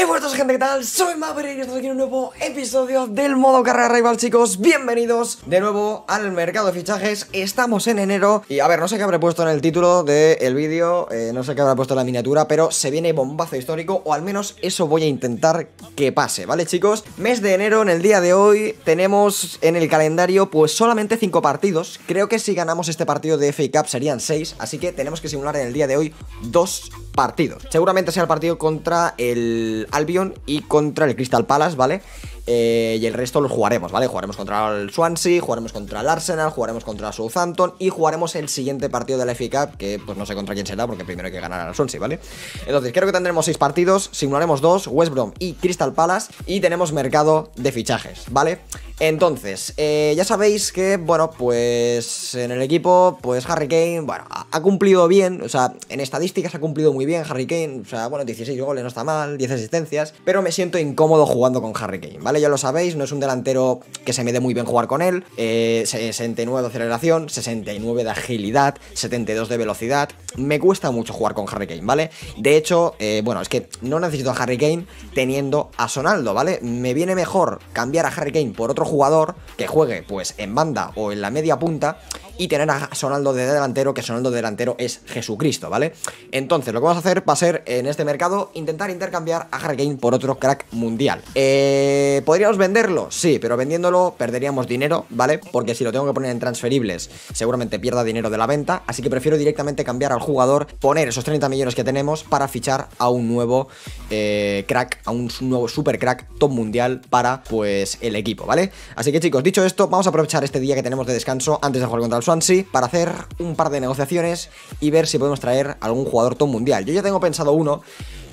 Hey, buenas gente, ¿qué tal? Soy Maverick y estamos aquí en un nuevo episodio del modo carrera rival, chicos. Bienvenidos de nuevo al mercado de fichajes. Estamos en enero y a ver, no sé qué habré puesto en el título del vídeo, eh, no sé qué habrá puesto en la miniatura, pero se viene bombazo histórico o al menos eso voy a intentar que pase, ¿vale, chicos? Mes de enero, en el día de hoy, tenemos en el calendario pues solamente 5 partidos. Creo que si ganamos este partido de FA Cup serían 6, así que tenemos que simular en el día de hoy 2 partidos. Seguramente sea el partido contra el Albion y contra el Crystal Palace, ¿vale? Eh, y el resto lo jugaremos, ¿vale? Jugaremos contra el Swansea, jugaremos contra el Arsenal, jugaremos contra Southampton y jugaremos el siguiente partido de la FA Cup, que pues no sé contra quién será porque primero hay que ganar al Swansea, ¿vale? Entonces creo que tendremos 6 partidos, simularemos 2, West Brom y Crystal Palace y tenemos mercado de fichajes, ¿vale? Entonces, eh, ya sabéis que, bueno, pues en el equipo, pues Harry Kane, bueno, ha cumplido bien, o sea, en estadísticas ha cumplido muy bien Harry Kane, o sea, bueno, 16 goles no está mal, 10 asistencias, pero me siento incómodo jugando con Harry Kane, ¿vale? ya lo sabéis, no es un delantero que se me dé muy bien jugar con él. 69 eh, de aceleración, 69 de agilidad, 72 de velocidad. Me cuesta mucho jugar con Harry Kane, ¿vale? De hecho, eh, bueno, es que no necesito a Harry Kane teniendo a Sonaldo, ¿vale? Me viene mejor cambiar a Harry Kane por otro jugador que juegue pues en banda o en la media punta y tener a Sonaldo de delantero, que Sonaldo delantero es Jesucristo, ¿vale? Entonces, lo que vamos a hacer va a ser, en este mercado, intentar intercambiar a Harry por otro crack mundial. Eh, ¿Podríamos venderlo? Sí, pero vendiéndolo perderíamos dinero, ¿vale? Porque si lo tengo que poner en transferibles, seguramente pierda dinero de la venta, así que prefiero directamente cambiar al jugador, poner esos 30 millones que tenemos para fichar a un nuevo eh, crack, a un nuevo super crack top mundial para, pues, el equipo, ¿vale? Así que chicos, dicho esto, vamos a aprovechar este día que tenemos de descanso antes de jugar contra el Swansea para hacer un par de negociaciones y ver si podemos traer algún jugador top mundial. Yo ya tengo pensado uno,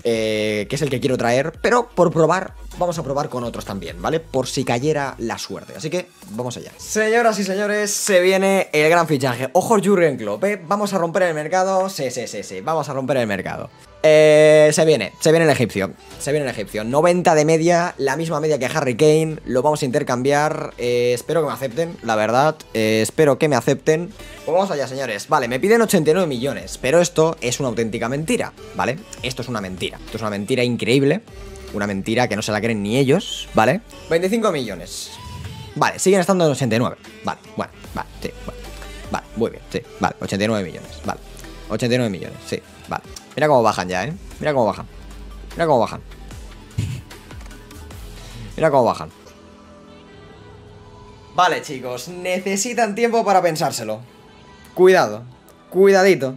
eh, que es el que quiero traer, pero por probar vamos a probar con otros también, ¿vale? Por si cayera la suerte. Así que vamos allá. Señoras y señores, se viene el gran fichaje. Ojo Jurgen Klopp, ¿eh? Vamos a romper el mercado. Sí, sí, sí, sí. Vamos a romper el mercado. Eh, se viene, se viene el egipcio. Se viene el egipcio. 90 de media, la misma media que Harry Kane. Lo vamos a intercambiar. Eh, espero que me acepten, la verdad. Eh, espero que me acepten. Pues vamos allá, señores. Vale, me piden 89 millones, pero esto es una auténtica mentira, ¿vale? Esto es una mentira. Esto es una mentira increíble. Una mentira que no se la creen ni ellos, ¿vale? 25 millones. Vale, siguen estando en 89. Vale, bueno, vale, sí, vale. Vale, muy bien, sí, vale, 89 millones, vale. 89 millones, sí, vale. Mira cómo bajan ya, ¿eh? Mira cómo bajan. Mira cómo bajan. Mira cómo bajan. Vale, chicos, necesitan tiempo para pensárselo. Cuidado, cuidadito,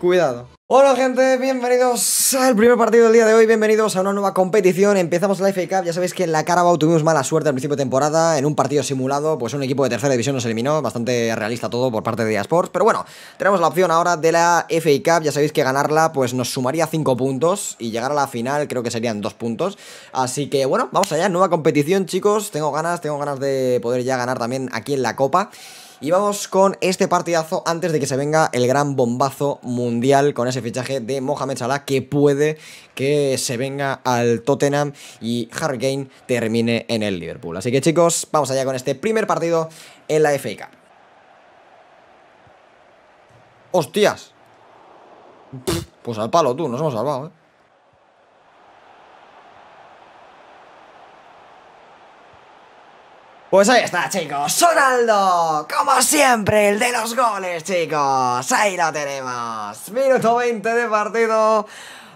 cuidado. Hola gente, bienvenidos al primer partido del día de hoy, bienvenidos a una nueva competición Empezamos la FA Cup, ya sabéis que en la Carabao tuvimos mala suerte al principio de temporada En un partido simulado, pues un equipo de tercera división nos eliminó Bastante realista todo por parte de Sports Pero bueno, tenemos la opción ahora de la FA Cup Ya sabéis que ganarla pues nos sumaría 5 puntos Y llegar a la final creo que serían 2 puntos Así que bueno, vamos allá, nueva competición chicos Tengo ganas, tengo ganas de poder ya ganar también aquí en la Copa y vamos con este partidazo antes de que se venga el gran bombazo mundial con ese fichaje de Mohamed Salah que puede que se venga al Tottenham y Harry Kane termine en el Liverpool. Así que chicos, vamos allá con este primer partido en la FA ¡Hostias! Pues al palo tú, nos hemos salvado, ¿eh? Pues ahí está, chicos. Ronaldo, como siempre, el de los goles, chicos. Ahí lo tenemos. Minuto 20 de partido.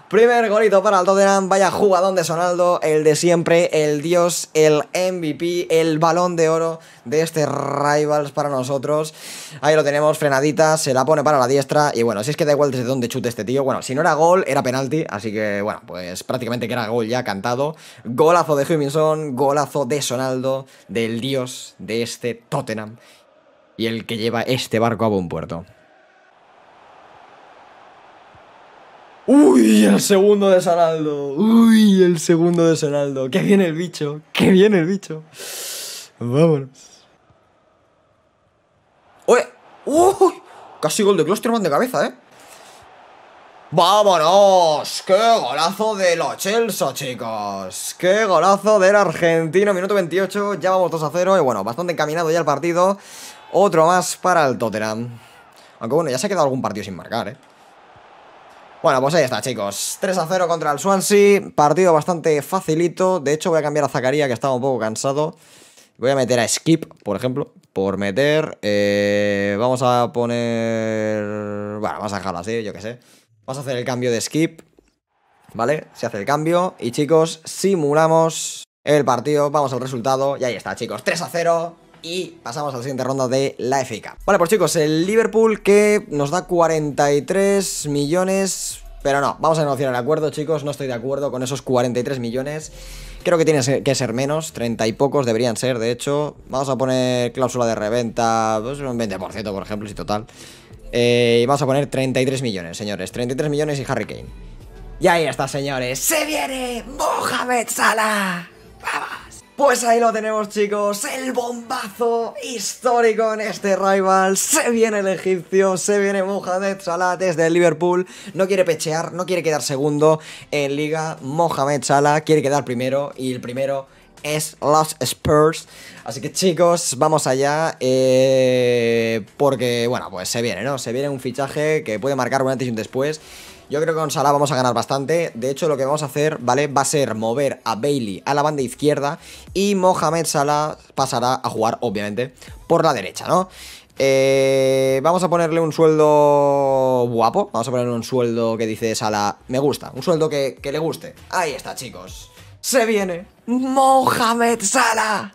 Primer golito para el Tottenham, vaya jugadón de Sonaldo, el de siempre, el dios, el MVP, el balón de oro de este Rivals para nosotros. Ahí lo tenemos, frenadita, se la pone para la diestra y bueno, si es que da igual desde donde chute este tío. Bueno, si no era gol, era penalti, así que bueno, pues prácticamente que era gol ya cantado. Golazo de Huminson, golazo de Sonaldo, del dios de este Tottenham y el que lleva este barco a buen puerto. Uy, el segundo de Sanaldo. Uy, el segundo de Sanaldo. Qué bien el bicho. Qué bien el bicho. Vámonos. ¡Uy! ¡Uy! Casi gol de Klosterman de cabeza, ¿eh? ¡Vámonos! ¡Qué golazo de los Chelsea, chicos! ¡Qué golazo del argentino! Minuto 28, ya vamos 2 a 0 Y bueno, bastante encaminado ya el partido Otro más para el Tottenham Aunque bueno, ya se ha quedado algún partido sin marcar, ¿eh? Bueno, pues ahí está, chicos. 3 a 0 contra el Swansea. Partido bastante facilito. De hecho, voy a cambiar a Zacaría, que estaba un poco cansado. Voy a meter a Skip, por ejemplo. Por meter. Eh, vamos a poner. Bueno, vamos a dejarlo así, yo qué sé. Vamos a hacer el cambio de Skip. ¿Vale? Se hace el cambio. Y chicos, simulamos el partido. Vamos al resultado. Y ahí está, chicos. 3 a 0 y pasamos a la siguiente ronda de la FA Bueno Vale, pues chicos, el Liverpool que nos da 43 millones... Pero no, vamos a negociar el acuerdo, chicos. No estoy de acuerdo con esos 43 millones. Creo que tiene que ser menos, 30 y pocos deberían ser, de hecho. Vamos a poner cláusula de reventa, pues, un 20% por ejemplo, si total. Eh, y vamos a poner 33 millones, señores. 33 millones y Harry Kane. Y ahí está, señores. ¡Se viene Mohamed Salah! Pues ahí lo tenemos chicos, el bombazo histórico en este rival, se viene el egipcio, se viene Mohamed Salah desde el Liverpool, no quiere pechear, no quiere quedar segundo en liga, Mohamed Salah quiere quedar primero y el primero es los Spurs. Así que chicos, vamos allá. Eh, porque, bueno, pues se viene, ¿no? Se viene un fichaje que puede marcar un antes y un después. Yo creo que con Salah vamos a ganar bastante. De hecho, lo que vamos a hacer, ¿vale? Va a ser mover a Bailey a la banda izquierda y Mohamed Salah pasará a jugar, obviamente, por la derecha, ¿no? Eh, vamos a ponerle un sueldo guapo. Vamos a ponerle un sueldo que dice Salah Me gusta. Un sueldo que, le guste. Ahí está, chicos. Se viene Mohamed Salah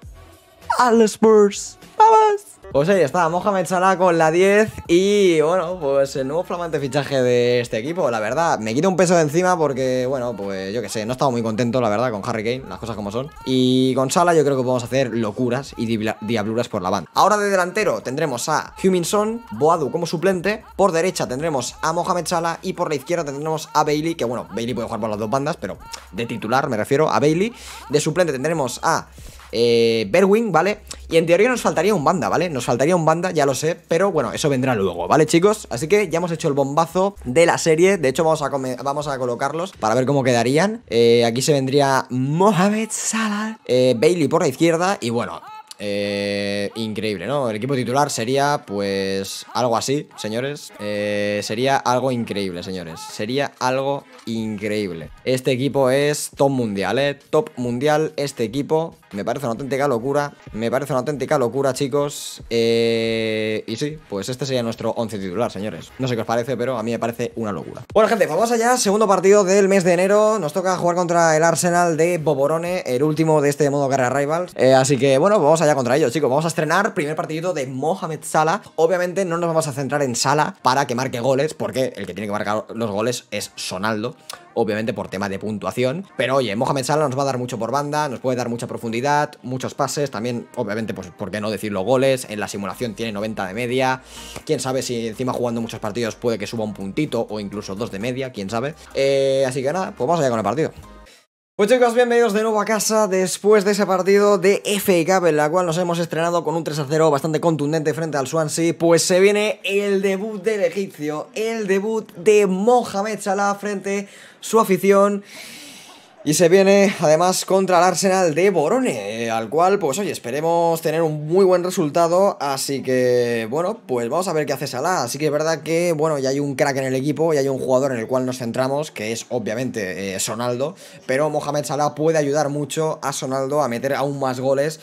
al Spurs. ¡Vamos! Pues ahí está, Mohamed Salah con la 10 y bueno, pues el nuevo flamante fichaje de este equipo, la verdad, me quita un peso de encima porque, bueno, pues yo que sé, no estaba muy contento, la verdad, con Harry Kane, las cosas como son. Y con Salah yo creo que podemos hacer locuras y diabluras por la banda. Ahora de delantero tendremos a Huminson, Boadu como suplente, por derecha tendremos a Mohamed Salah y por la izquierda tendremos a Bailey, que bueno, Bailey puede jugar por las dos bandas, pero de titular me refiero a Bailey. De suplente tendremos a eh, ¿vale? Y en teoría nos faltaría un banda, ¿vale? Nos faltaría un banda, ya lo sé, pero bueno, eso vendrá luego, ¿vale, chicos? Así que ya hemos hecho el bombazo de la serie. De hecho, vamos a, vamos a colocarlos para ver cómo quedarían. Eh, aquí se vendría Mohamed Salah, eh, Bailey por la izquierda y bueno, eh, increíble, ¿no? El equipo titular sería, pues, algo así, señores. Eh, sería algo increíble, señores. Sería algo increíble. Este equipo es top mundial, ¿eh? Top mundial este equipo. Me parece una auténtica locura. Me parece una auténtica locura, chicos. Eh, y sí, pues este sería nuestro 11 titular, señores. No sé qué os parece, pero a mí me parece una locura. Bueno, gente, vamos allá. Segundo partido del mes de enero. Nos toca jugar contra el Arsenal de Boborone, el último de este modo Guerra Rivals. Eh, así que, bueno, vamos allá contra ellos, chicos. Vamos a estrenar primer partido de Mohamed Salah. Obviamente no nos vamos a centrar en Sala para que marque goles, porque el que tiene que marcar los goles es Sonaldo obviamente por tema de puntuación. Pero oye, Mohamed Salah nos va a dar mucho por banda, nos puede dar mucha profundidad, muchos pases, también, obviamente, pues por qué no decirlo, goles. En la simulación tiene 90 de media. Quién sabe si encima jugando muchos partidos puede que suba un puntito o incluso dos de media, quién sabe. Eh, así que nada, pues vamos allá con el partido. Pues chicos, bienvenidos de nuevo a casa después de ese partido de FA Cup en la cual nos hemos estrenado con un 3 0 bastante contundente frente al Swansea, pues se viene el debut del egipcio, el debut de Mohamed Salah frente a su afición y se viene además contra el Arsenal de Borone, al cual, pues oye, esperemos tener un muy buen resultado, así que, bueno, pues vamos a ver qué hace Salah. Así que es verdad que, bueno, ya hay un crack en el equipo, y hay un jugador en el cual nos centramos, que es obviamente eh, Sonaldo, pero Mohamed Salah puede ayudar mucho a Sonaldo a meter aún más goles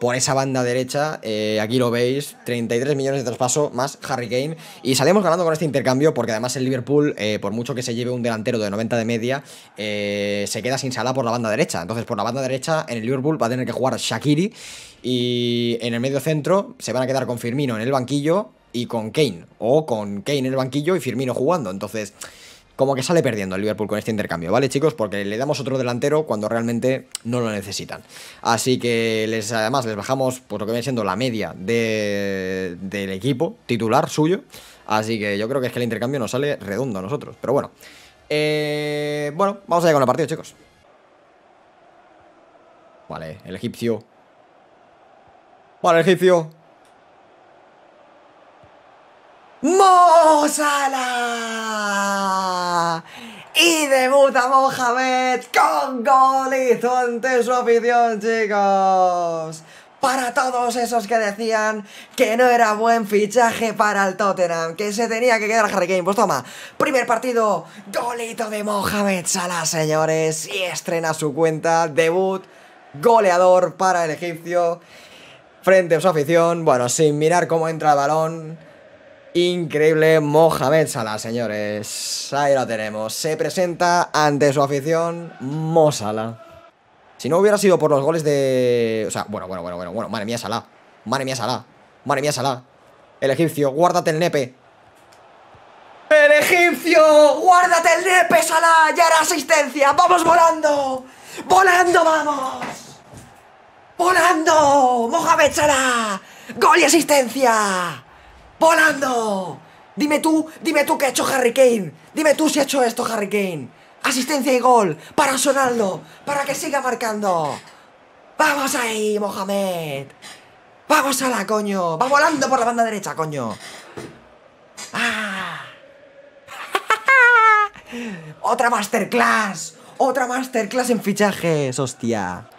por esa banda derecha. Eh, aquí lo veis, 33 millones de traspaso más Harry Kane. Y salimos ganando con este intercambio porque además el Liverpool, eh, por mucho que se lleve un delantero de 90 de media, eh, se queda sin sala por la banda derecha. Entonces por la banda derecha en el Liverpool va a tener que jugar Shakiri y en el medio centro se van a quedar con Firmino en el banquillo y con Kane. O con Kane en el banquillo y Firmino jugando. Entonces como que sale perdiendo el Liverpool con este intercambio, ¿vale, chicos? Porque le damos otro delantero cuando realmente no lo necesitan. Así que les, además les bajamos, pues lo que viene siendo la media del equipo titular suyo. Así que yo creo que es que el intercambio nos sale redondo a nosotros. Pero bueno. Eh, bueno, vamos allá con el partido, chicos. Vale, el egipcio. Vale, el egipcio. Mo Salah. Y debuta Mohamed con golito ante su afición, chicos. Para todos esos que decían que no era buen fichaje para el Tottenham, que se tenía que quedar Harry Kane. Pues toma, primer partido, golito de Mohamed Salah, señores. Y estrena su cuenta, debut, goleador para el egipcio. Frente a su afición, bueno, sin mirar cómo entra el balón Increíble Mohamed Salah, señores. Ahí lo tenemos. Se presenta ante su afición Mo Salah. Si no hubiera sido por los goles de... O sea, bueno, bueno, bueno, bueno, bueno. Madre mía, Salah. Madre mía, Salah. Madre mía, Salah. El egipcio, guárdate el nepe. ¡El egipcio! ¡Guárdate el nepe, Salah! ¡Ya era asistencia! ¡Vamos volando! ¡Volando vamos! ¡Volando! ¡Mohamed Salah! ¡Gol y asistencia! volando. Dime tú, dime tú qué ha hecho Harry Kane. Dime tú si ha hecho esto Harry Kane. Asistencia y gol para Sonaldo, para que siga marcando. Vamos ahí, Mohamed. Vamos a la coño. Va volando por la banda derecha, coño. Ah. otra masterclass. Otra masterclass en fichajes, hostia.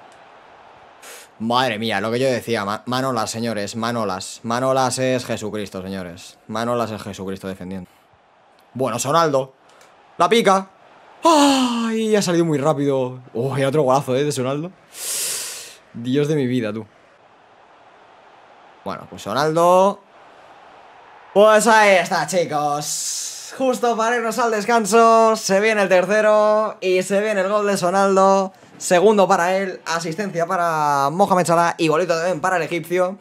Madre mía, lo que yo decía, Manolas, señores, Manolas. Manolas es Jesucristo, señores. Manolas es Jesucristo defendiendo. Bueno, Sonaldo. La pica. ¡Ay! Ha salido muy rápido. Uy, oh, otro golazo, eh! De Sonaldo. Dios de mi vida, tú. Bueno, pues Sonaldo. Pues ahí está, chicos justo para irnos al descanso, se viene el tercero y se viene el gol de Sonaldo. Segundo para él, asistencia para Mohamed Salah y golito también para el egipcio.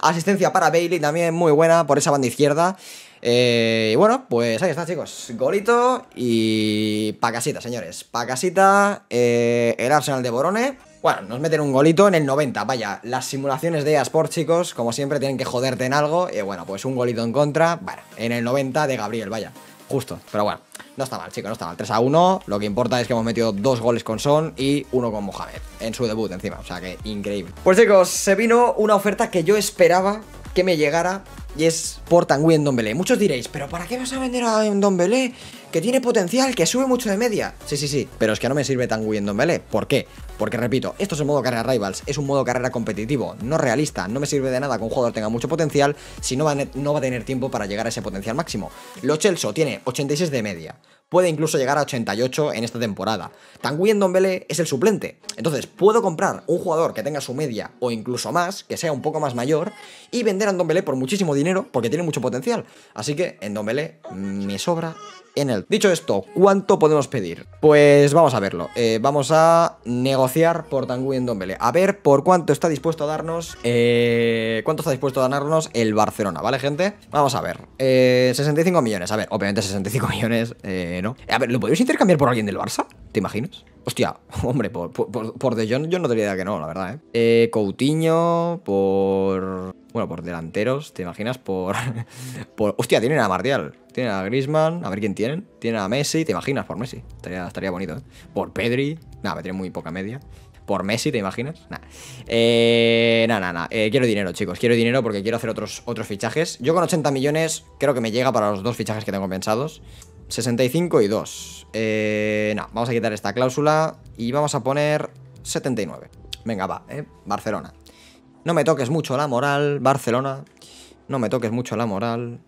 Asistencia para Bailey también muy buena por esa banda izquierda. Eh, y bueno, pues ahí está, chicos. Golito y pa' casita, señores. Pa' casita, eh, el Arsenal de Borone. Bueno, nos meten un golito en el 90. Vaya, las simulaciones de eSport, chicos, como siempre, tienen que joderte en algo. Y bueno, pues un golito en contra, bueno, en el 90 de Gabriel, vaya justo. Pero bueno, no está mal, chicos, no está mal. 3 a 1. Lo que importa es que hemos metido dos goles con Son y uno con Mohamed. En su debut, encima. O sea que increíble. Pues chicos, se vino una oferta que yo esperaba que me llegara y es por Tanguy en Dombele. Muchos diréis, ¿pero para qué vas a vender a Belé? Que tiene potencial, que sube mucho de media. Sí, sí, sí, pero es que no me sirve Tanguy en Dombele. ¿Por qué? Porque repito, esto es el modo carrera Rivals, es un modo carrera competitivo, no realista, no me sirve de nada que un jugador tenga mucho potencial si no va, no va a tener tiempo para llegar a ese potencial máximo. Lo Chelso tiene 86 de media, puede incluso llegar a 88 en esta temporada. Tanguy Ndombele es el suplente, entonces puedo comprar un jugador que tenga su media o incluso más, que sea un poco más mayor, y vender a Ndombele por muchísimo dinero porque tiene mucho potencial. Así que en Ndombele mm, me sobra Dicho esto, ¿cuánto podemos pedir? Pues vamos a verlo. Eh, vamos a negociar por Tanguy en Dombele. A ver por cuánto está dispuesto a darnos... Eh, ¿Cuánto está dispuesto a darnos el Barcelona? ¿Vale, gente? Vamos a ver. 65 eh, millones. A ver, obviamente 65 millones, ¿no? A ver, ¿lo podéis intercambiar por alguien del Barça? ¿Te imaginas? Hostia, hombre, por, por, por De Jong yo no tendría que no, la verdad, ¿eh? Coutinho, por... Bueno, por delanteros, ¿te imaginas? Por... por hostia, Tiene a Martial tiene a Griezmann, a ver quién tienen. Tienen a Messi, te imaginas por Messi. Estaría, estaría bonito, ¿eh? Por Pedri, nada, me tiene muy poca media. Por Messi, ¿te imaginas? Nada. Eh, nada, Nah. Eh, quiero dinero, chicos. Quiero dinero porque quiero hacer otros, otros fichajes. Yo con 80 millones creo que me llega para los dos fichajes que tengo pensados. 65 y 2. Eh, no, vamos a quitar esta cláusula y vamos a poner 79. Venga, va, eh. Barcelona. No me toques mucho la moral, Barcelona. No me toques mucho la moral.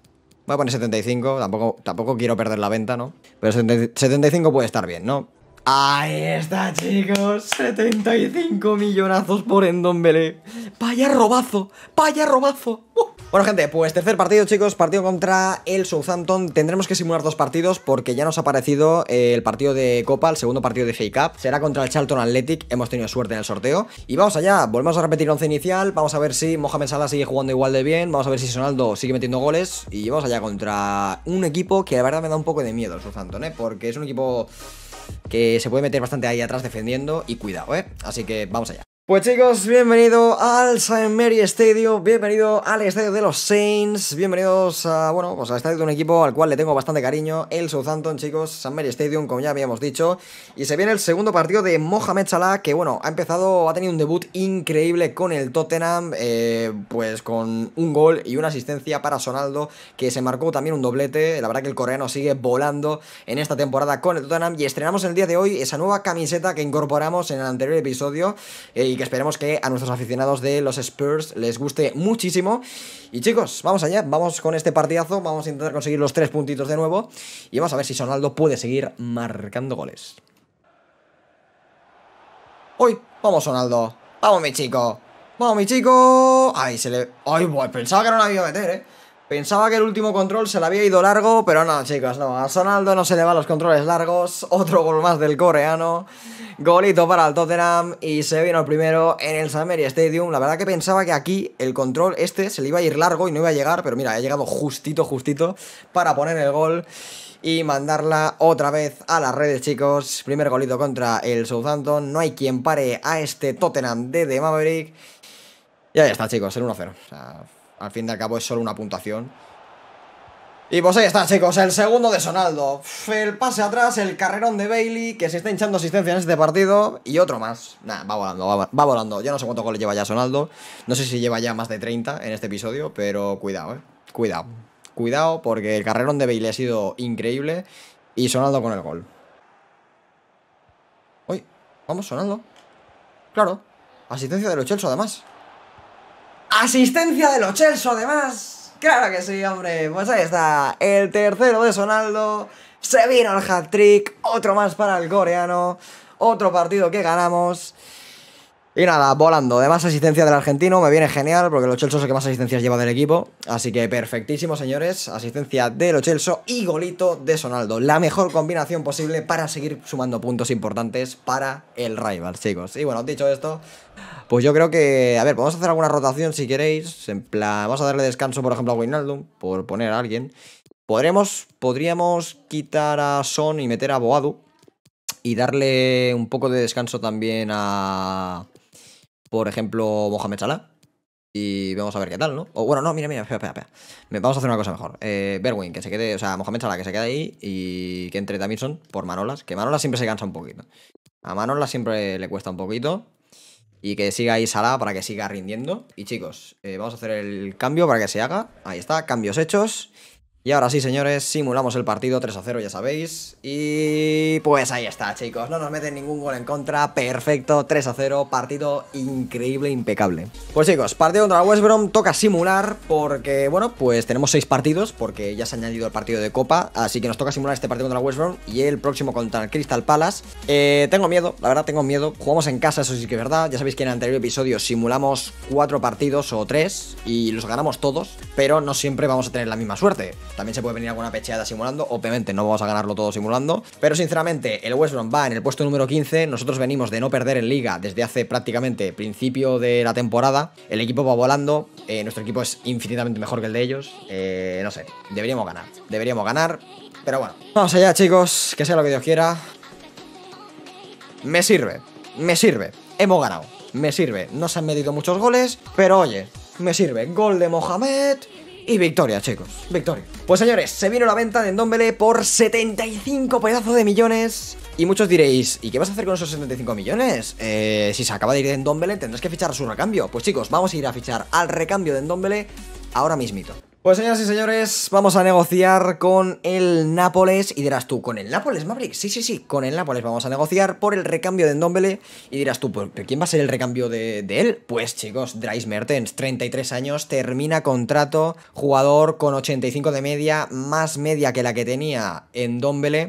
Voy a poner 75, tampoco, tampoco quiero perder la venta, ¿no? Pero 75 puede estar bien, ¿no? Ahí está, chicos. 75 millonazos por Endombele. Vaya robazo, vaya robazo. ¡Uh! Bueno gente, pues tercer partido chicos, partido contra el Southampton Tendremos que simular dos partidos porque ya nos ha parecido eh, el partido de Copa, el segundo partido de FA Cup Será contra el Charlton Athletic, hemos tenido suerte en el sorteo Y vamos allá, volvemos a repetir 11 once inicial, vamos a ver si Mohamed Salah sigue jugando igual de bien Vamos a ver si Sonaldo sigue metiendo goles Y vamos allá contra un equipo que la verdad me da un poco de miedo el Southampton, ¿eh? Porque es un equipo que se puede meter bastante ahí atrás defendiendo y cuidado, ¿eh? Así que vamos allá pues chicos, bienvenido al St. Mary Stadium, bienvenido al estadio de los Saints, bienvenidos a, bueno, pues al estadio de un equipo al cual le tengo bastante cariño, el Southampton, chicos, St. Mary Stadium, como ya habíamos dicho, y se viene el segundo partido de Mohamed Salah, que bueno, ha empezado, ha tenido un debut increíble con el Tottenham, eh, pues con un gol y una asistencia para Sonaldo, que se marcó también un doblete, la verdad que el coreano sigue volando en esta temporada con el Tottenham, y estrenamos el día de hoy esa nueva camiseta que incorporamos en el anterior episodio, eh, y que esperemos que a nuestros aficionados de los Spurs les guste muchísimo. Y chicos, vamos allá, vamos con este partidazo, vamos a intentar conseguir los tres puntitos de nuevo y vamos a ver si Sonaldo puede seguir marcando goles. ¡Uy! ¡Vamos, Sonaldo! ¡Vamos, mi chico! ¡Vamos, mi chico! ¡Ay, se le... ¡Ay, Pensaba que no la iba a meter, ¿eh? Pensaba que el último control se le había ido largo, pero no, chicos, no. A Sonaldo no se le van los controles largos. Otro gol más del coreano. Golito para el Tottenham y se vino el primero en el Sameri Stadium. La verdad que pensaba que aquí el control este se le iba a ir largo y no iba a llegar, pero mira, ha llegado justito, justito para poner el gol y mandarla otra vez a las redes, chicos. Primer golito contra el Southampton. No hay quien pare a este Tottenham de The Maverick. Y ahí está, chicos, el 1-0. O sea... Al fin y al cabo es solo una puntuación. Y pues ahí está, chicos, el segundo de Sonaldo. El pase atrás, el carrerón de Bailey, que se está hinchando asistencia en este partido. Y otro más. va volando, va, volando. Yo no sé cuánto goles lleva ya Sonaldo. No sé si lleva ya más de 30 en este episodio, pero cuidado, eh. Cuidado. Cuidado, porque el carrerón de Bailey ha sido increíble. Y Sonaldo con el gol. Uy, vamos, Sonaldo. Claro. Asistencia de los Chelsea, además. Asistencia del Chelsea además. Claro que sí, hombre. Pues ahí está. El tercero de Sonaldo. Se vino el hat-trick. Otro más para el coreano. Otro partido que ganamos. Y nada, volando. Además, asistencia del argentino, me viene genial, porque el Ochelso es el que más asistencias lleva del equipo. Así que perfectísimo, señores. Asistencia del Ochelso y golito de Sonaldo. La mejor combinación posible para seguir sumando puntos importantes para el rival, chicos. Y bueno, dicho esto, pues yo creo que... A ver, podemos hacer alguna rotación si queréis. vamos a darle descanso, por ejemplo, a Wijnaldum, por poner a alguien. Podremos, podríamos quitar a Son y meter a Boadu. Y darle un poco de descanso también a por ejemplo, Mohamed Salah. Y vamos a ver qué tal, ¿no? O bueno, no, mira, mira, espera, espera, espera. Vamos a hacer una cosa mejor. Eh, Berwin, que se quede, o sea, Mohamed Salah, que se quede ahí y que entre son por Manolas, que Manolas siempre se cansa un poquito. A Manolas siempre le cuesta un poquito. Y que siga ahí Salah para que siga rindiendo. Y chicos, eh, vamos a hacer el cambio para que se haga. Ahí está, cambios hechos. Y ahora sí, señores, simulamos el partido 3 a 0, ya sabéis. Y pues ahí está, chicos. No nos meten ningún gol en contra. Perfecto, 3 a 0. Partido increíble, impecable. Pues chicos, partido contra West Brom. Toca simular porque, bueno, pues tenemos 6 partidos porque ya se ha añadido el partido de Copa. Así que nos toca simular este partido contra West Brom y el próximo contra el Crystal Palace. Eh, tengo miedo, la verdad, tengo miedo. Jugamos en casa, eso sí que es verdad. Ya sabéis que en el anterior episodio simulamos 4 partidos o 3 y los ganamos todos, pero no siempre vamos a tener la misma suerte. También se puede venir alguna pecheada simulando. Obviamente no vamos a ganarlo todo simulando. Pero sinceramente, el West Brom va en el puesto número 15. Nosotros venimos de no perder en liga desde hace prácticamente principio de la temporada. El equipo va volando. Eh, nuestro equipo es infinitamente mejor que el de ellos. Eh, no sé, deberíamos ganar. Deberíamos ganar. Pero bueno, vamos allá chicos, que sea lo que Dios quiera. Me sirve, me sirve. Hemos ganado, me sirve. No se han metido muchos goles, pero oye, me sirve. Gol de Mohamed. Y victoria, chicos, victoria. Pues señores, se vino la venta de Ndombele por 75 pedazos de millones. Y muchos diréis, ¿y qué vas a hacer con esos 75 millones? Eh, si se acaba de ir de Ndombele, tendrás que fichar su recambio. Pues chicos, vamos a ir a fichar al recambio de Ndombele ahora mismito. Pues señoras y señores, vamos a negociar con el Nápoles y dirás tú, ¿con el Nápoles, Maverick? Sí, sí, sí, con el Nápoles vamos a negociar por el recambio de Ndombele y dirás tú, ¿pero quién va a ser el recambio de, él? Pues chicos, Dries Mertens, 33 años, termina contrato, jugador con 85 de media, más media que la que tenía en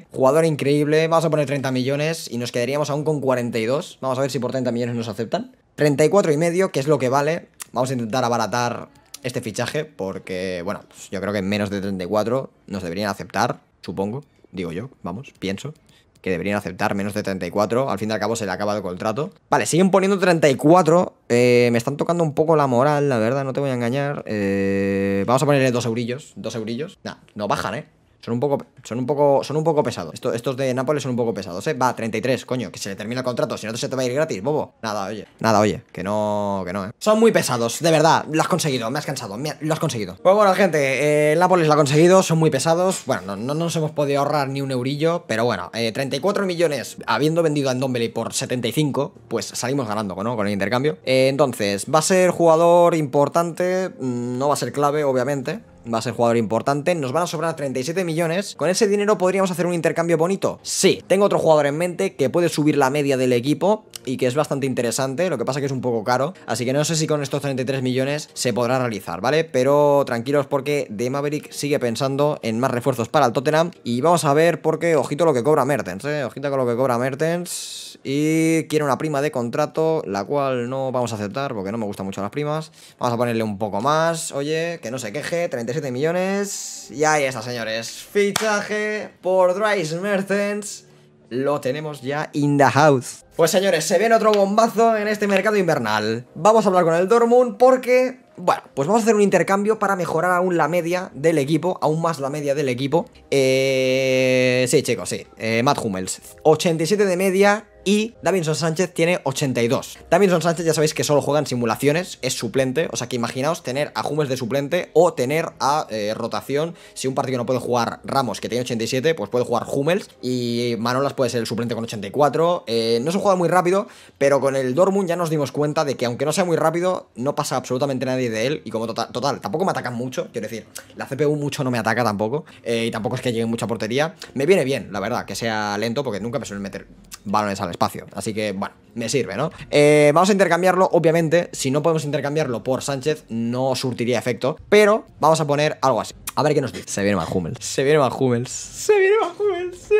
jugador increíble, vamos a poner 30 millones y nos quedaríamos aún con 42, vamos a ver si por 30 millones nos aceptan. 34 y medio, que es lo que vale, vamos a intentar abaratar este fichaje porque, bueno, pues yo creo que menos de 34 nos deberían aceptar, supongo, digo yo, vamos, pienso, que deberían aceptar menos de 34. Al fin y al cabo se le acaba el contrato. Vale, siguen poniendo 34. Eh, me están tocando un poco la moral, la verdad, no te voy a engañar. Eh, vamos a ponerle dos eurillos, dos eurillos. Nah, no bajan, ¿eh? Son un poco, son un poco, son un poco pesados. Esto, estos de Nápoles son un poco pesados, ¿eh? Va, 33, coño, que se le termina el contrato. Si no, se te va a ir gratis, bobo. Nada, oye. Nada, oye. Que no, que no, ¿eh? Son muy pesados, de verdad. Lo has conseguido, me has cansado. lo has conseguido. Pues bueno, gente, eh, Nápoles lo ha conseguido. Son muy pesados. Bueno, no, nos hemos podido ahorrar ni un eurillo. Pero bueno, 34 eh, millones habiendo vendido a Ndombele por 75, pues salimos ganando, ¿no? Con el intercambio. Eh, entonces, va a ser jugador importante. Mm, no va a ser clave, obviamente va a ser jugador importante. Nos van a sobrar 37 millones. ¿Con ese dinero podríamos hacer un intercambio bonito? Sí. Tengo otro jugador en mente que puede subir la media del equipo y que es bastante interesante. Lo que pasa que es un poco caro. Así que no sé si con estos 33 millones se podrá realizar, ¿vale? Pero tranquilos porque The Maverick sigue pensando en más refuerzos para el Tottenham. Y vamos a ver porque, ojito lo que cobra Mertens, ¿eh? Ojito con lo que cobra Mertens. Y quiere una prima de contrato, la cual no vamos a aceptar porque no me gustan mucho las primas. Vamos a ponerle un poco más. Oye, que no se queje, 33 7 millones. Y ahí está, señores. Fichaje por Dries Mertens. Lo tenemos ya in the house. Pues señores, se viene otro bombazo en este mercado invernal. Vamos a hablar con el Dortmund porque... Bueno, pues vamos a hacer un intercambio para mejorar aún la media del equipo, aún más la media del equipo. Eh... Sí, chicos, sí. Eh, Matt Hummels. 87 de media, y Davinson Sánchez tiene 82. Davinson Sánchez ya sabéis que solo juega en simulaciones, es suplente, o sea que imaginaos tener a Hummels de suplente o tener a eh, rotación, si un partido no puede jugar Ramos que tiene 87, pues puede jugar Hummels y Manolas puede ser el suplente con 84. Eh, no es un jugador muy rápido, pero con el Dortmund ya nos dimos cuenta de que aunque no sea muy rápido, no pasa absolutamente nadie de él y como tota-, total, tampoco me atacan mucho, quiero decir, la CPU mucho no me ataca tampoco eh, y tampoco es que llegue mucha portería. Me viene bien, la verdad, que sea lento porque nunca me suele meter balones al espacio. Así que, bueno, me sirve, ¿no? Eh, vamos a intercambiarlo, obviamente, si no podemos intercambiarlo por Sánchez, no surtiría efecto, pero vamos a poner algo así. A ver qué nos dice. Se viene Van Hummels. Se viene Van Hummels. Se viene Van Hummels. Se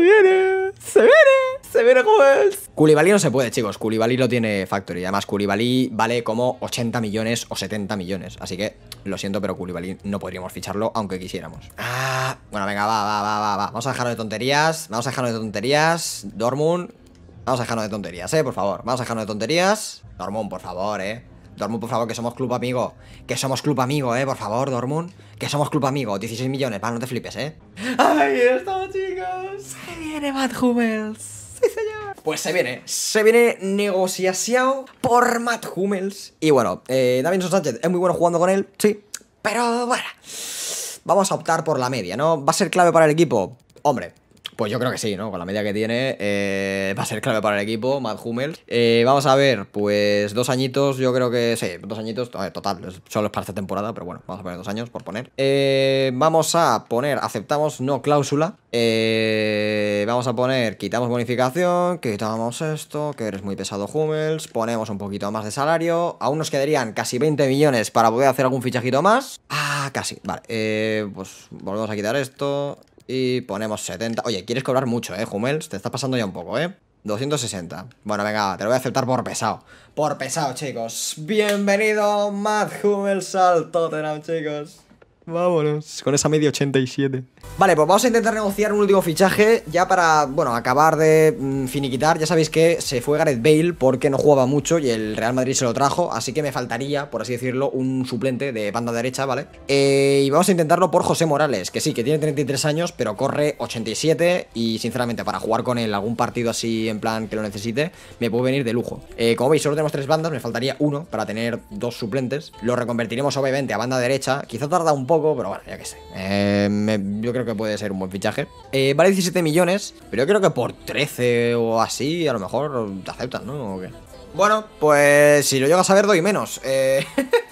viene. Se viene. Se viene Hummels. Koulibaly no se puede, chicos. Koulibaly lo tiene Factory. Además, Koulibaly vale como 80 millones o 70 millones. Así que, lo siento, pero Koulibaly no podríamos ficharlo aunque quisiéramos. Ah, bueno, venga, va, va, va, va. Vamos a dejarnos de tonterías. Vamos a dejarnos de tonterías. Dortmund. Vamos a dejarnos de tonterías, eh, por favor. Vamos a dejarnos de tonterías. Dortmund, por favor, eh. Dortmund, por favor, que somos club amigo. Que somos club amigo, eh, por favor, Dortmund. Que somos club amigo. 16 millones, va, no te flipes, eh. Ahí estamos, chicos. Se viene Matt Hummels. Sí, señor. Pues se viene, se viene negociación por Matt Hummels. Y bueno, eh, David Sánchez es muy bueno jugando con él, sí. Pero bueno, vamos a optar por la media, ¿no? ¿Va a ser clave para el equipo? Hombre, pues yo creo que sí, ¿no? Con la media que tiene, eh, va a ser clave para el equipo, Matt Hummels. Eh, vamos a ver, pues dos añitos, yo creo que sí, dos añitos, total, solo es para esta temporada, pero bueno, vamos a poner dos años por poner. Eh, vamos a poner, aceptamos no cláusula. vamos a poner, quitamos bonificación, quitamos esto, que eres muy pesado, Hummels. Ponemos un poquito más de salario. Aún nos quedarían casi 20 millones para poder hacer algún fichajito más. Ah, casi, vale. pues volvemos a quitar esto. Y ponemos 70. Oye, quieres cobrar mucho, ¿eh, Jumels? Te está pasando ya un poco, ¿eh? 260. Bueno, venga, te lo voy a aceptar por pesado. Por pesado, chicos. Bienvenido, Matt Hummels al Tottenham, chicos. Vámonos. Con esa media 87. Vale, pues vamos a intentar negociar un último fichaje ya para, bueno, acabar de mm, finiquitar. Ya sabéis que se fue Gareth Bale porque no jugaba mucho y el Real Madrid se lo trajo, así que me faltaría, por así decirlo, un suplente de banda derecha, ¿vale? Eh, y vamos a intentarlo por José Morales, que sí, que tiene 33 años, pero corre 87 y, sinceramente, para jugar con él algún partido así en plan que lo necesite, me puede venir de lujo. Eh, como veis, solo tenemos tres bandas, me faltaría uno para tener dos suplentes. Lo reconvertiremos, obviamente, a banda derecha. Quizá tarda un poco, pero bueno, ya que sé. Eh, me, creo que puede ser un buen fichaje. Eh, vale 17 millones, pero yo creo que por 13 o así, a lo mejor te aceptan, ¿no? Bueno, pues si lo llegas a ver, doy menos. Eh...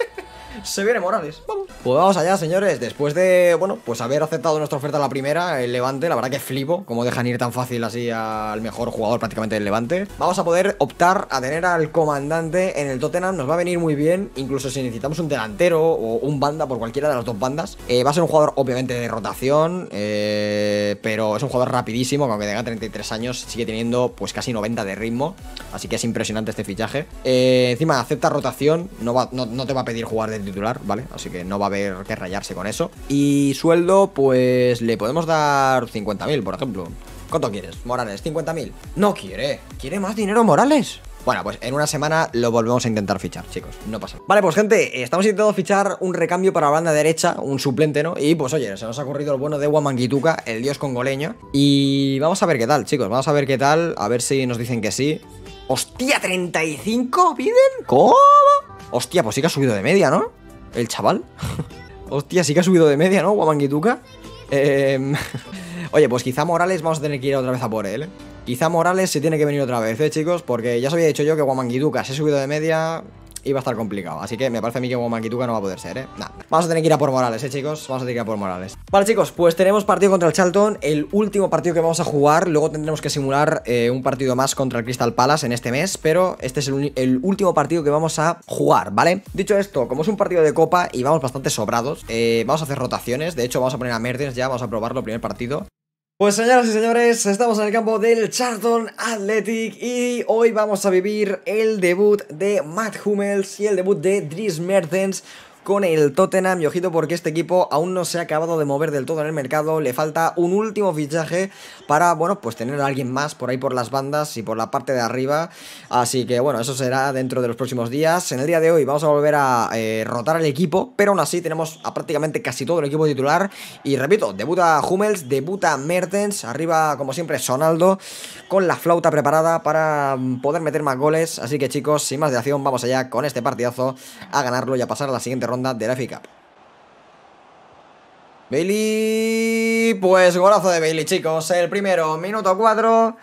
Se viene Morales, vamos Pues vamos allá, señores, después de, bueno, pues haber aceptado nuestra oferta la primera El Levante, la verdad que flipo Cómo dejan ir tan fácil así al mejor jugador prácticamente del Levante Vamos a poder optar a tener al comandante en el Tottenham Nos va a venir muy bien, incluso si necesitamos un delantero o un banda por cualquiera de las dos bandas eh, Va a ser un jugador obviamente de rotación eh, Pero es un jugador rapidísimo, aunque tenga 33 años sigue teniendo pues casi 90 de ritmo Así que es impresionante este fichaje eh, Encima acepta rotación, no, no, te va a pedir jugar de tu ¿vale? Así que no va a haber que rayarse con eso. Y sueldo, pues le podemos dar 50.000, por ejemplo. ¿Cuánto quieres, Morales? ¿50.000? No quiere. ¿Quiere más dinero, Morales? Bueno, pues en una semana lo volvemos a intentar fichar, chicos. No pasa. Vale, pues gente, estamos intentando fichar un recambio para la banda derecha, un suplente, ¿no? Y pues oye, se nos ha ocurrido el bueno de Guamanguituca, el dios congoleño. Y vamos a ver qué tal, chicos. Vamos a ver qué tal, a ver si nos dicen que sí. ¡Hostia, 35 piden! ¿Cómo? Hostia, pues sí que ha subido de media, ¿no? el chaval. Hostia, sí que ha subido de media, ¿no? Guamanguituca. Em, oye, pues quizá Morales vamos a tener que ir otra vez a por él. ¿eh? Quizá Morales se tiene que venir otra vez, ¿eh, chicos? Porque ya os había dicho yo que Guamanguituca se ha subido de media. Y va a estar complicado. Así que me parece a mí que Womakituka no va a poder ser, ¿eh? Nah. Vamos a tener que ir a por Morales, ¿eh, chicos? Vamos a tener que ir a por Morales. Vale, chicos, pues tenemos partido contra el Charlton, el último partido que vamos a jugar. Luego tendremos que simular eh, un partido más contra el Crystal Palace en este mes, pero este es el, último partido que vamos a jugar, ¿vale? Dicho esto, como es un partido de copa y vamos bastante sobrados, eh, vamos a hacer rotaciones. De hecho, vamos a poner a Mertens ya, vamos a probarlo, primer partido. Pues señoras y señores, estamos en el campo del Charlton Athletic y hoy vamos a vivir el debut de Matt Hummels y el debut de Dries Mertens con el Tottenham y ojito porque este equipo aún no se ha acabado de mover del todo en el mercado, le falta un último fichaje para, bueno, pues tener a alguien más por ahí por las bandas y por la parte de arriba, así que bueno, eso será dentro de los próximos días, en el día de hoy vamos a volver a eh, rotar al equipo, pero aún así tenemos a prácticamente casi todo el equipo titular y repito, debuta Hummels, debuta Mertens, arriba como siempre Sonaldo con la flauta preparada para mm, poder meter más goles, así que chicos, sin más de acción, vamos allá con este partidazo a ganarlo y a pasar a la siguiente ronda de la FICAP. Bailey, pues golazo de Bailey, chicos. El primero, minuto 4.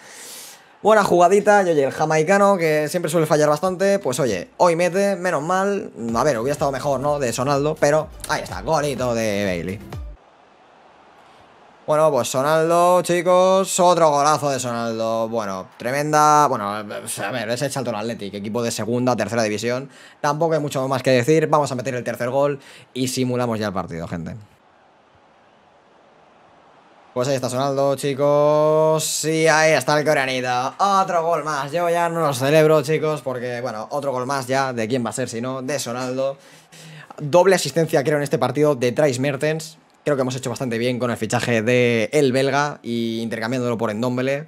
Buena jugadita, y oye, el jamaicano, que siempre suele fallar bastante, pues oye, hoy mete, menos mal. A ver, hubiera estado mejor, ¿no? De Sonaldo, pero ahí está, golito de Bailey. Bueno, pues Sonaldo, chicos, otro golazo de Sonaldo. Bueno, tremenda... Bueno, eh, a ver, es el Charlton Athletic, equipo de segunda, tercera división. Tampoco hay mucho más que decir. Vamos a meter el tercer gol y simulamos ya el partido, gente. Pues ahí está Sonaldo, chicos. Y ahí está el coreanita. Otro gol más. Yo ya no lo celebro, chicos, porque, bueno, otro gol más ya. ¿De quién va a ser, si no? De Sonaldo. Doble asistencia, creo, en este partido de Trace Mertens. Creo que hemos hecho bastante bien con el fichaje de el belga y intercambiándolo por Endombele.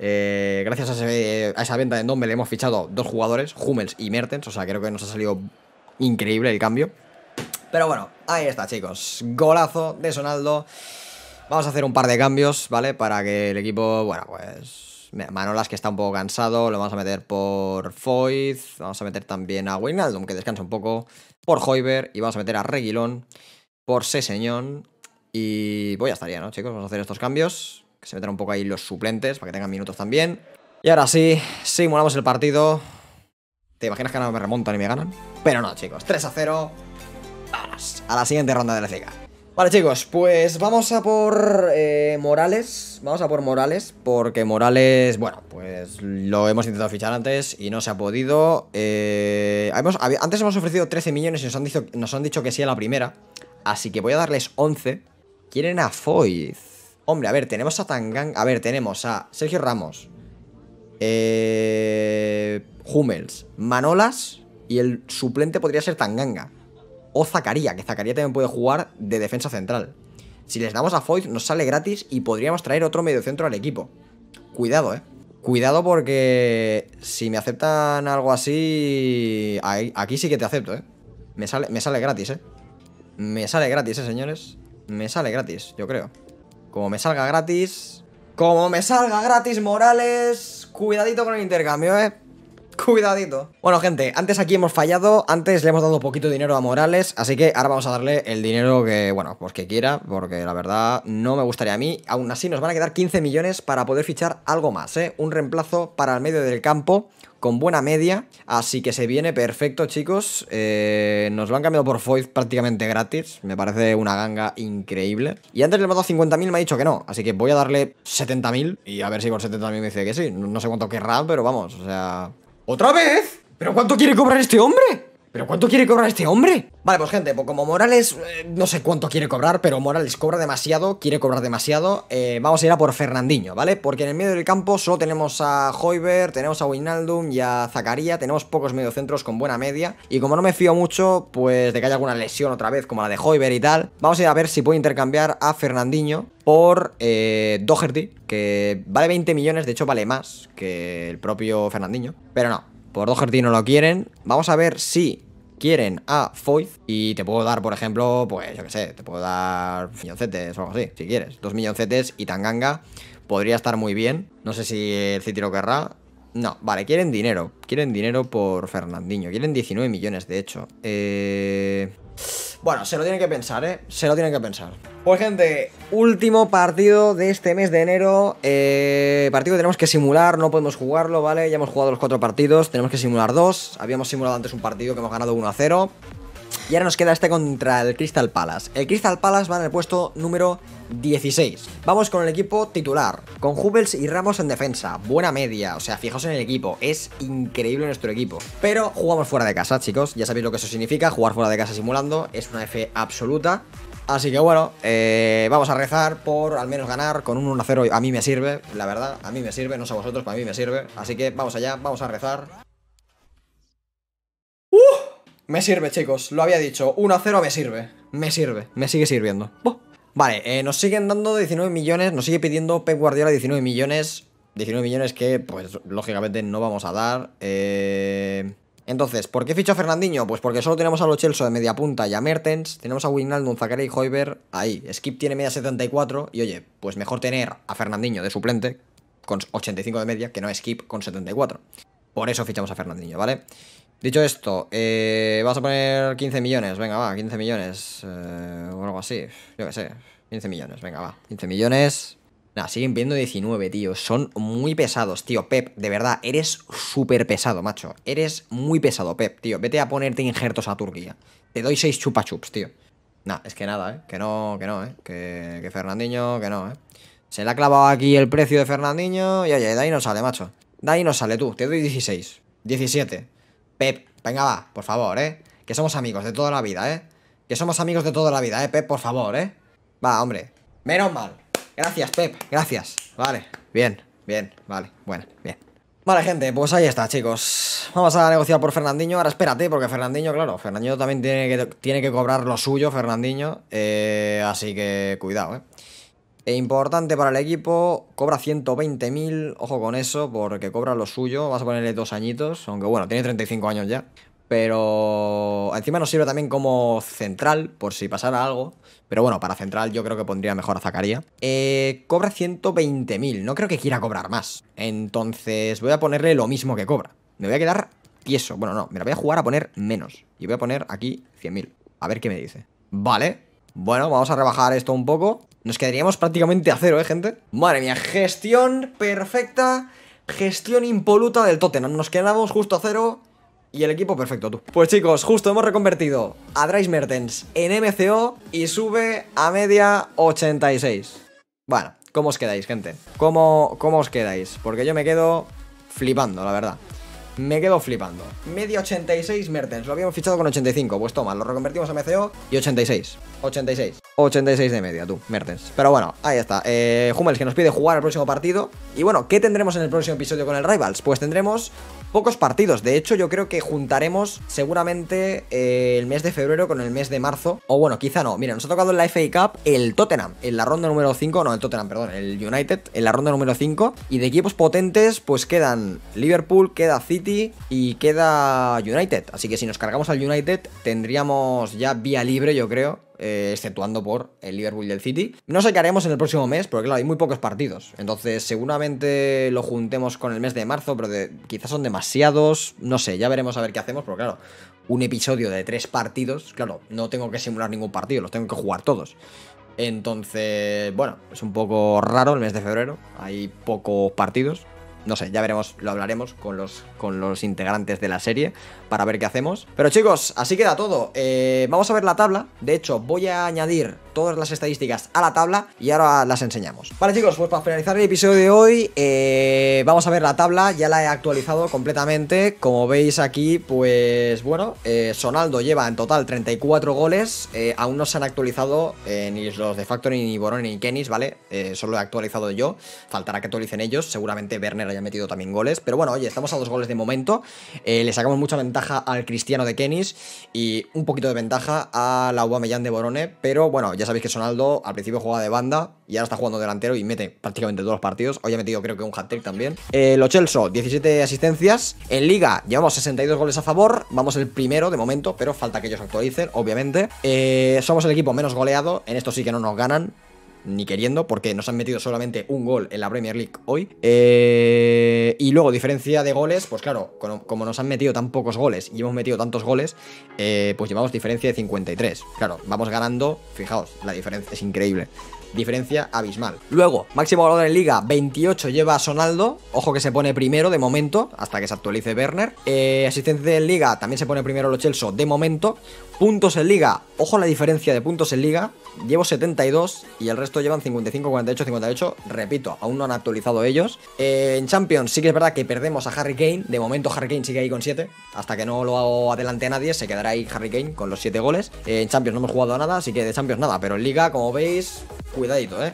Eh, gracias a, esa venta de Endombele hemos fichado dos jugadores, Hummels y Mertens. O sea, creo que nos ha salido increíble el cambio. Pero bueno, ahí está, chicos. Golazo de Sonaldo. Vamos a hacer un par de cambios, ¿vale? Para que el equipo, bueno, pues... Manolas, que está un poco cansado, lo vamos a meter por Foyth. Vamos a meter también a Wijnaldum, que descansa un poco. Por Hoiber. Y vamos a meter a Reguilón por Seseñón y pues ya estaría, ¿no, chicos? Vamos a hacer estos cambios. Que se metan un poco ahí los suplentes para que tengan minutos también. Y ahora sí, simulamos el partido. ¿Te imaginas que no me remontan y me ganan? Pero no, chicos. 3 a 0. Vamos a la siguiente ronda de la liga. Vale, chicos, pues vamos a por eh, Morales. Vamos a por Morales, porque Morales, bueno, pues lo hemos intentado fichar antes y no se ha podido. Eh, antes hemos ofrecido 13 millones y nos han, dicho, nos han dicho que sí a la primera. Así que voy a darles 11 Quieren a Foyth. Hombre, a ver, tenemos a Tanganga A ver, tenemos a Sergio Ramos. Eh, Hummels. Manolas. Y el suplente podría ser Tanganga. O Zacaría, que Zacaría también puede jugar de defensa central. Si les damos a Foyth, nos sale gratis y podríamos traer otro mediocentro al equipo. Cuidado, eh. Cuidado porque si me aceptan algo así... Aquí sí que te acepto, eh. Me sale, me sale gratis, eh. Me sale gratis, eh, señores me sale gratis, yo creo. Como me salga gratis... Como me salga gratis, Morales. Cuidadito con el intercambio, eh. Cuidadito. Bueno, gente, antes aquí hemos fallado. Antes le hemos dado poquito dinero a Morales. Así que ahora vamos a darle el dinero que, bueno, pues que quiera. Porque la verdad no me gustaría a mí. Aún así nos van a quedar 15 millones para poder fichar algo más, ¿eh? Un reemplazo para el medio del campo con buena media, así que se viene perfecto, chicos. Eh, nos lo han cambiado por Foid prácticamente gratis, me parece una ganga increíble. Y antes le he dado 50.000, me ha dicho que no, así que voy a darle 70.000 y a ver si por 70.000 me dice que sí. No, no sé cuánto querrá, pero vamos, o sea... ¡Otra vez! ¿Pero cuánto quiere cobrar este hombre? ¿Pero cuánto quiere cobrar este hombre? Vale, pues gente, pues como Morales, eh, no sé cuánto quiere cobrar, pero Morales cobra demasiado, quiere cobrar demasiado, eh, vamos a ir a por Fernandinho, ¿vale? Porque en el medio del campo solo tenemos a Hoiber, tenemos a Wijnaldum y a Zacaría, tenemos pocos mediocentros con buena media, y como no me fío mucho, pues de que haya alguna lesión otra vez, como la de Hoiber y tal, vamos a ir a ver si puedo intercambiar a Fernandinho por eh, Doherty, que vale 20 millones, de hecho vale más que el propio Fernandinho, pero no. Por Doherty no lo quieren. Vamos a ver si quieren a Foyth y te puedo dar, por ejemplo, pues yo que sé, te puedo dar milloncetes o algo así, si quieres. Dos milloncetes y Tanganga podría estar muy bien. No sé si el City lo querrá. No, vale, quieren dinero. Quieren dinero por Fernandinho. Quieren 19 millones, de hecho. Eh, bueno, se lo tienen que pensar, ¿eh? Se lo tienen que pensar. Pues gente, último partido de este mes de enero. Eh, partido que tenemos que simular, no podemos jugarlo, ¿vale? Ya hemos jugado los cuatro partidos, tenemos que simular dos. Habíamos simulado antes un partido que hemos ganado 1 a 0. Y ahora nos queda este contra el Crystal Palace. El Crystal Palace va en el puesto número 16. Vamos con el equipo titular, con Jubels y Ramos en defensa. Buena media, o sea, fijaos en el equipo. Es increíble nuestro equipo. Pero jugamos fuera de casa, chicos. Ya sabéis lo que eso significa, jugar fuera de casa simulando. Es una F absoluta. Así que bueno, eh, vamos a rezar por al menos ganar con un 1-0. A mí me sirve, la verdad, a mí me sirve, no sé a vosotros, para mí me sirve. Así que vamos allá, vamos a rezar. ¡Uh! Me sirve, chicos, lo había dicho. 1 a 0 me sirve. Me sirve, me sigue sirviendo. Vale, eh, nos siguen dando 19 millones, nos sigue pidiendo Pep Guardiola 19 millones. 19 millones que, pues, lógicamente no vamos a dar. Eh, entonces, ¿por qué fichó a Fernandinho? Pues porque solo tenemos a los Celso de media punta y a Mertens, tenemos a Wijnaldum, Zakaria y Hoiber ahí. Skip tiene media 74 y oye, pues mejor tener a Fernandinho de suplente con 85 de media que no a Skip con 74. Por eso fichamos a Fernandinho, ¿vale? vale Dicho esto, eh, vas a poner 15 millones, venga, va, 15 millones, eh, o algo así, yo qué sé, 15 millones, venga, va, 15 millones. Nada, siguen viendo 19, tío, son muy pesados, tío, Pep, de verdad, eres súper pesado, macho, eres muy pesado, Pep, tío, vete a ponerte injertos a Turquía, te doy 6 chupachups, tío. nada, es que nada, eh, que no, que no, eh, que, que Fernandinho, que no, eh. Se le ha clavado aquí el precio de Fernandinho y oye, de ahí no sale, macho. De ahí no sale tú, te doy 16, 17. Pep, venga va, por favor, ¿eh? Que somos amigos de toda la vida, ¿eh? Que somos amigos de toda la vida, ¿eh, Pep? Por favor, ¿eh? Va, hombre. Menos mal. Gracias, Pep. Gracias. Vale. Bien, bien. Vale. Bueno, bien. Vale, gente, pues ahí está, chicos. Vamos a negociar por Fernandinho. Ahora espérate, porque Fernandinho, claro, Fernandinho también tiene que, tiene que cobrar lo suyo, Fernandinho. Eh, así que cuidado, ¿eh? E importante para el equipo, cobra 120.000, ojo con eso, porque cobra lo suyo, vas a ponerle dos añitos, aunque bueno, tiene 35 años ya. Pero encima nos sirve también como central, por si pasara algo. Pero bueno, para central yo creo que pondría mejor a Zacaría. Eh, cobra 120.000, no creo que quiera cobrar más. Entonces voy a ponerle lo mismo que cobra. Me voy a quedar tieso, bueno no, me voy a jugar a poner menos. Y voy a poner aquí 100.000, a ver qué me dice. Vale, bueno, vamos a rebajar esto un poco nos quedaríamos prácticamente a cero, ¿eh, gente? Madre mía, gestión perfecta, gestión impoluta del Tottenham. Nos quedamos justo a cero y el equipo perfecto, tú. Pues chicos, justo hemos reconvertido a Dries Mertens en MCO y sube a media 86. Bueno, ¿cómo os quedáis, gente? ¿Cómo, cómo os quedáis? Porque yo me quedo flipando, la verdad. Me quedo flipando. Media 86 Mertens. Lo habíamos fichado con 85. Pues toma, lo reconvertimos a MCO y 86. 86. 86 de media, tú, Mertens. Pero bueno, ahí está. Eh, Hummels que nos pide jugar el próximo partido. Y bueno, ¿qué tendremos en el próximo episodio con el Rivals? Pues tendremos pocos partidos. De hecho, yo creo que juntaremos seguramente eh, el mes de febrero con el mes de marzo. O bueno, quizá no. Mira, nos ha tocado en la FA Cup el Tottenham, en la ronda número 5. No, el Tottenham, perdón, el United, en la ronda número 5. Y de equipos potentes, pues quedan Liverpool, queda City y queda United. Así que si nos cargamos al United, tendríamos ya vía libre, yo creo, eh, exceptuando por el Liverpool y el City. No sé qué haremos en el próximo mes, porque claro, hay muy pocos partidos. Entonces, seguramente lo juntemos con el mes de marzo, pero quizás son demasiados. No sé, ya veremos a ver qué hacemos, Porque claro, un episodio de tres partidos, claro, no tengo que simular ningún partido, los tengo que jugar todos. Entonces, bueno, es un poco raro el mes de febrero, hay pocos partidos, no sé, ya veremos, lo hablaremos con los, con los integrantes de la serie para ver qué hacemos. Pero chicos, así queda todo. Eh, vamos a ver la tabla. De hecho, voy a añadir todas las estadísticas a la tabla y ahora las enseñamos. Vale chicos, pues para finalizar el episodio de hoy eh, vamos a ver la tabla, ya la he actualizado completamente, como veis aquí pues bueno, eh, Sonaldo lleva en total 34 goles, eh, aún no se han actualizado ni los de Factory, ni Borone ni Kenis, ¿vale? solo he actualizado yo, faltará que actualicen ellos, seguramente Werner haya metido también goles, pero bueno, oye, estamos a dos goles de momento, le sacamos mucha ventaja al Cristiano de Kenis y un poquito de ventaja a la Aubameyang de Borone, pero bueno, ya sabéis que Sonaldo al principio jugaba de banda y ahora está jugando delantero y mete prácticamente todos los partidos. Hoy ha metido creo que un hat-trick también. Eh, Lo Chelso, 17 asistencias. En Liga llevamos 62 goles a favor. Vamos el primero de momento, pero falta que ellos actualicen, obviamente. Eh, somos el equipo menos goleado. En esto sí que no nos ganan ni queriendo, porque nos han metido solamente un gol en la Premier League hoy. Eh, y luego, diferencia de goles, pues claro, como nos han metido tan pocos goles y hemos metido tantos goles, eh, pues llevamos diferencia de 53. Claro, vamos ganando, fijaos, la diferencia es increíble diferencia abismal. Luego, máximo valor en liga, 28 lleva a Sonaldo, ojo que se pone primero de momento, hasta que se actualice Werner. Eh, asistencia en liga, también se pone primero los Chelsea de momento. Puntos en liga, ojo la diferencia de puntos en liga, llevo 72 y el resto llevan 55, 48, 58. Repito, aún no han actualizado ellos. Eh, en Champions sí que es verdad que perdemos a Harry Kane. De momento Harry Kane sigue ahí con 7. Hasta que no lo adelante a nadie, se quedará ahí Harry Kane con los 7 goles. Eh, en Champions no hemos jugado a nada, así que de Champions nada. Pero en Liga, como veis, cuidadito, ¿eh?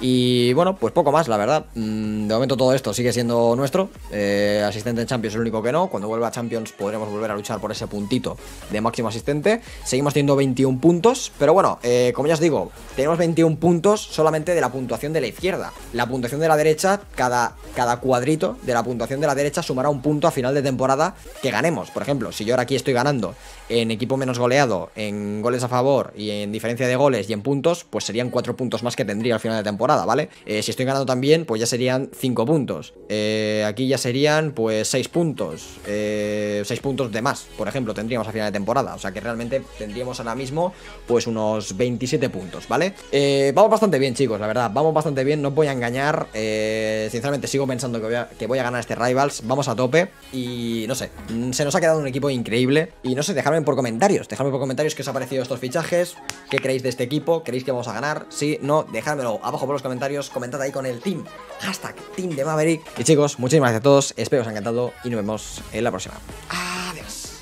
Y bueno, pues poco más, la verdad. Mm, de momento todo esto sigue siendo nuestro. Eh, asistente en Champions es el único que no. Cuando vuelva a Champions podremos volver a luchar por ese puntito de máximo asistente. Seguimos teniendo 21 puntos. Pero bueno, eh, como ya os digo, tenemos 21 puntos solamente de la puntuación de la izquierda. La puntuación de la derecha, cada, cada cuadrito de la puntuación de la derecha sumará un punto a final de temporada que ganemos. Por ejemplo, si yo ahora aquí estoy ganando en equipo menos goleado, en goles a favor y en diferencia de goles y en puntos, pues serían 4 puntos más que tendría al final de temporada. ¿vale? Eh, si estoy ganando también, pues ya serían 5 puntos. Eh, aquí ya serían, pues, 6 puntos. 6 eh, puntos de más, por ejemplo, tendríamos a final de temporada. O sea que realmente tendríamos ahora mismo, pues, unos 27 puntos, ¿vale? vamos bastante bien, chicos, la verdad. Vamos bastante bien, no os voy a engañar. sinceramente, sigo pensando que voy, a, que voy a ganar este Rivals. Vamos a tope y, no sé, mm, se nos ha quedado un equipo increíble. Y, no sé, dejadme por comentarios. Dejadme por comentarios qué os ha parecido estos fichajes. ¿Qué creéis de este equipo? ¿Creéis que vamos a ganar? si, no, dejadmelo abajo por comentarios, comentad ahí con el team, hashtag team de Maverick. Y chicos, muchísimas gracias a todos, espero os haya encantado y nos vemos en la próxima. Adiós.